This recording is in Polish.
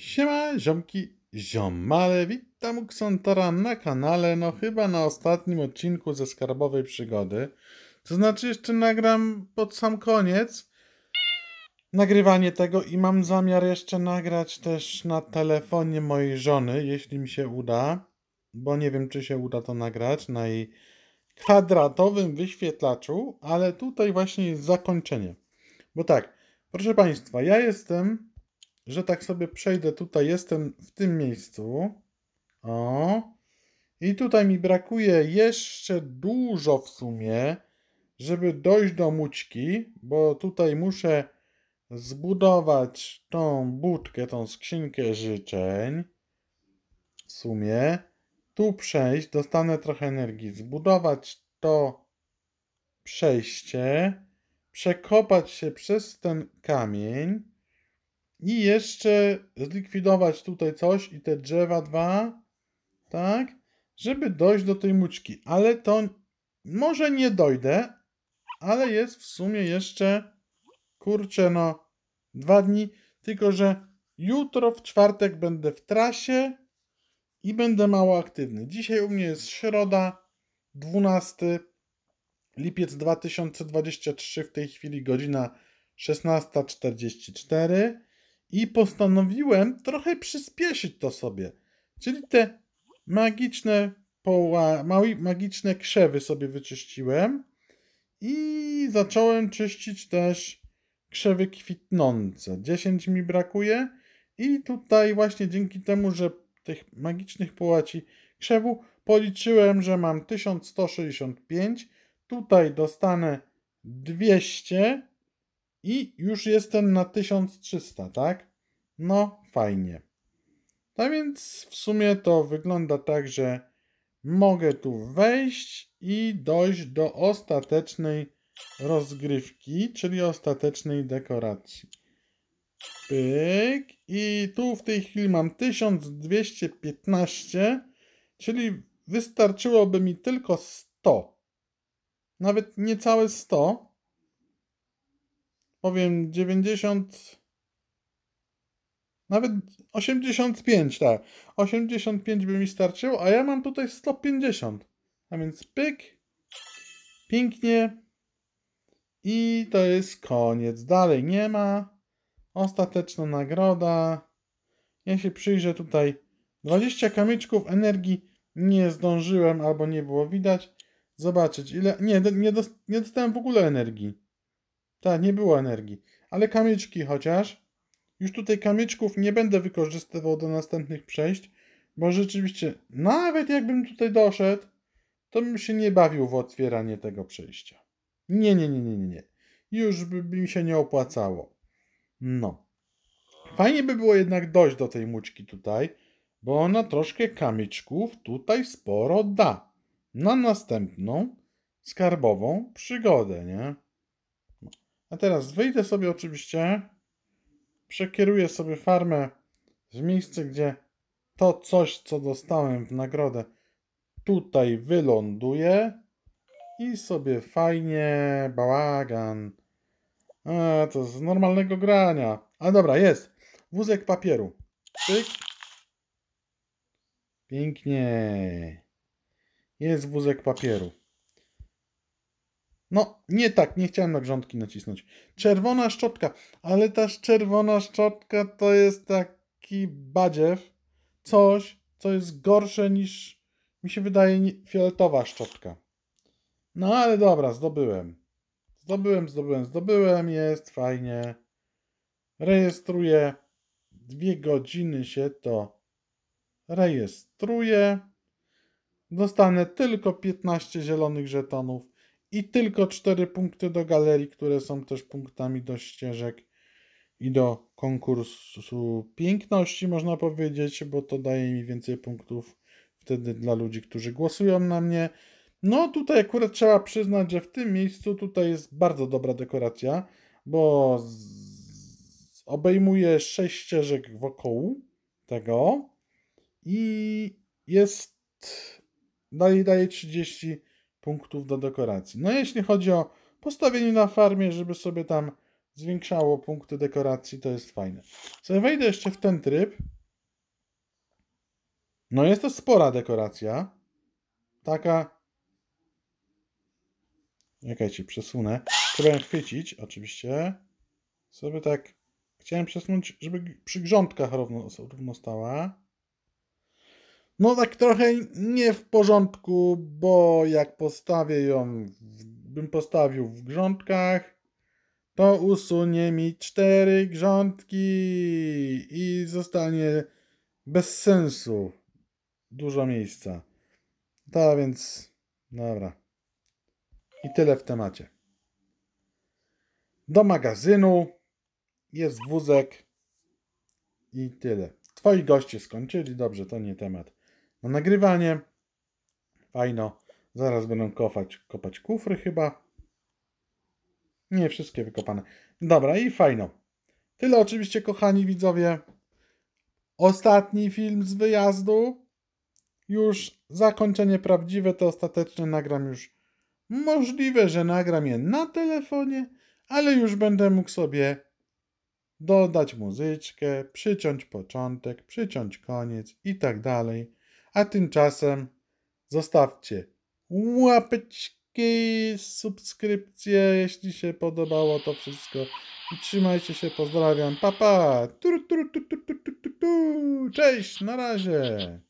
Siema, ziomki, ziomale, witam Uksantora na kanale, no chyba na ostatnim odcinku ze Skarbowej Przygody. To znaczy jeszcze nagram pod sam koniec nagrywanie tego i mam zamiar jeszcze nagrać też na telefonie mojej żony, jeśli mi się uda, bo nie wiem czy się uda to nagrać na jej kwadratowym wyświetlaczu, ale tutaj właśnie jest zakończenie. Bo tak, proszę Państwa, ja jestem że tak sobie przejdę tutaj, jestem w tym miejscu. O. I tutaj mi brakuje jeszcze dużo w sumie, żeby dojść do mućki, bo tutaj muszę zbudować tą budkę, tą skrzynkę życzeń. W sumie tu przejść, dostanę trochę energii, zbudować to przejście, przekopać się przez ten kamień i jeszcze zlikwidować tutaj coś i te drzewa dwa, tak, żeby dojść do tej muczki. Ale to może nie dojdę, ale jest w sumie jeszcze, kurczę no, dwa dni, tylko że jutro w czwartek będę w trasie i będę mało aktywny. Dzisiaj u mnie jest środa, 12 lipiec 2023, w tej chwili godzina 16.44 i postanowiłem trochę przyspieszyć to sobie. Czyli te magiczne poła, magiczne krzewy sobie wyczyściłem i zacząłem czyścić też krzewy kwitnące. 10 mi brakuje i tutaj właśnie dzięki temu, że tych magicznych połaci krzewu policzyłem, że mam 1165. Tutaj dostanę 200 i już jestem na 1300, tak? No, fajnie. Tak więc w sumie to wygląda tak, że mogę tu wejść i dojść do ostatecznej rozgrywki, czyli ostatecznej dekoracji. Pyk. I tu w tej chwili mam 1215, czyli wystarczyłoby mi tylko 100. Nawet niecałe 100 powiem 90, nawet 85, tak. 85 by mi starczyło, a ja mam tutaj 150. A więc pyk, pięknie i to jest koniec. Dalej nie ma. Ostateczna nagroda. Ja się przyjrzę tutaj. 20 kamyczków energii nie zdążyłem albo nie było widać. Zobaczyć ile... Nie, nie, dost... nie dostałem w ogóle energii. Tak, nie było energii. Ale kamyczki chociaż. Już tutaj kamyczków nie będę wykorzystywał do następnych przejść, bo rzeczywiście, nawet jakbym tutaj doszedł, to bym się nie bawił w otwieranie tego przejścia. Nie, nie, nie, nie, nie. nie. Już by, by mi się nie opłacało. No. Fajnie by było jednak dojść do tej muczki tutaj, bo ona troszkę kamyczków tutaj sporo da. Na następną skarbową przygodę, nie? A teraz wyjdę sobie oczywiście, przekieruję sobie farmę w miejsce, gdzie to coś, co dostałem w nagrodę, tutaj wyląduje i sobie fajnie bałagan. A, to z normalnego grania. Ale dobra, jest. Wózek papieru. Pyk. Pięknie. Jest wózek papieru. No, nie tak, nie chciałem na grządki nacisnąć. Czerwona szczotka, ale ta czerwona szczotka to jest taki badziew, coś, co jest gorsze niż, mi się wydaje, fioletowa szczotka. No ale dobra, zdobyłem. Zdobyłem, zdobyłem, zdobyłem, jest fajnie. Rejestruję. Dwie godziny się to rejestruje. Dostanę tylko 15 zielonych żetonów. I tylko cztery punkty do galerii, które są też punktami do ścieżek i do konkursu piękności, można powiedzieć, bo to daje mi więcej punktów wtedy dla ludzi, którzy głosują na mnie. No tutaj akurat trzeba przyznać, że w tym miejscu tutaj jest bardzo dobra dekoracja, bo obejmuje 6 ścieżek wokół tego i jest dalej daje 30 punktów do dekoracji. No jeśli chodzi o postawienie na farmie, żeby sobie tam zwiększało punkty dekoracji, to jest fajne. Co wejdę jeszcze w ten tryb. No jest to spora dekoracja. Taka... Czekajcie, przesunę. Trzeba ją chwycić, oczywiście. Sobie tak... Chciałem przesunąć, żeby przy grządkach równo, równo stała no tak trochę nie w porządku, bo jak postawię ją, bym postawił w grządkach, to usunie mi cztery grządki i zostanie bez sensu dużo miejsca. Tak więc, dobra. I tyle w temacie. Do magazynu jest wózek i tyle. Twoi goście skończyli, dobrze, to nie temat na nagrywanie. Fajno. Zaraz będą kopać, kopać kufry chyba. Nie, wszystkie wykopane. Dobra, i fajno. Tyle oczywiście, kochani widzowie. Ostatni film z wyjazdu. Już zakończenie prawdziwe, to ostateczne nagram już. Możliwe, że nagram je na telefonie, ale już będę mógł sobie dodać muzyczkę, przyciąć początek, przyciąć koniec i tak dalej. A tymczasem zostawcie łapeczki, subskrypcje, jeśli się podobało to wszystko. I trzymajcie się, pozdrawiam, papa! Pa. Cześć, na razie!